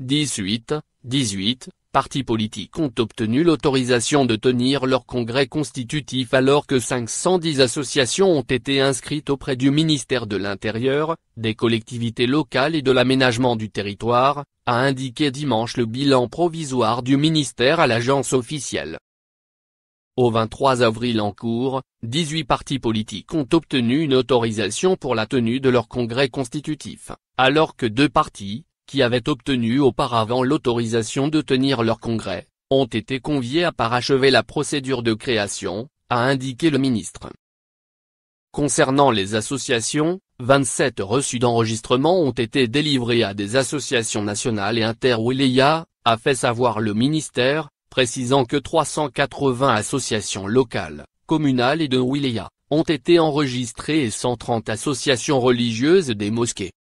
18, 18, partis politiques ont obtenu l'autorisation de tenir leur congrès constitutif alors que 510 associations ont été inscrites auprès du ministère de l'Intérieur, des collectivités locales et de l'aménagement du territoire, a indiqué dimanche le bilan provisoire du ministère à l'agence officielle. Au 23 avril en cours, 18 partis politiques ont obtenu une autorisation pour la tenue de leur congrès constitutif, alors que deux partis, qui avaient obtenu auparavant l'autorisation de tenir leur congrès, ont été conviés à parachever la procédure de création, a indiqué le ministre. Concernant les associations, 27 reçus d'enregistrement ont été délivrés à des associations nationales et inter a fait savoir le ministère, précisant que 380 associations locales, communales et de Wilaya, ont été enregistrées et 130 associations religieuses des mosquées,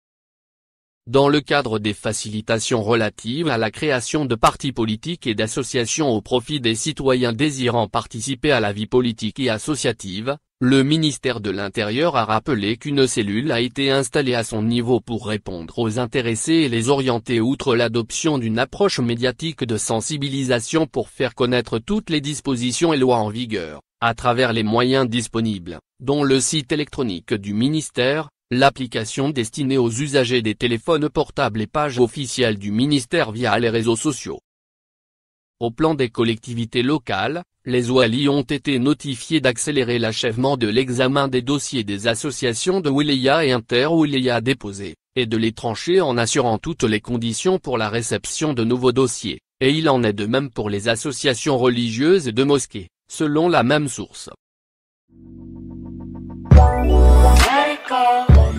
dans le cadre des facilitations relatives à la création de partis politiques et d'associations au profit des citoyens désirant participer à la vie politique et associative, le ministère de l'Intérieur a rappelé qu'une cellule a été installée à son niveau pour répondre aux intéressés et les orienter outre l'adoption d'une approche médiatique de sensibilisation pour faire connaître toutes les dispositions et lois en vigueur, à travers les moyens disponibles, dont le site électronique du ministère, L'application destinée aux usagers des téléphones portables et pages officielles du ministère via les réseaux sociaux. Au plan des collectivités locales, les OALI ont été notifiés d'accélérer l'achèvement de l'examen des dossiers des associations de Wilaya et Inter-Wilaya déposés, et de les trancher en assurant toutes les conditions pour la réception de nouveaux dossiers, et il en est de même pour les associations religieuses et de mosquées, selon la même source. call.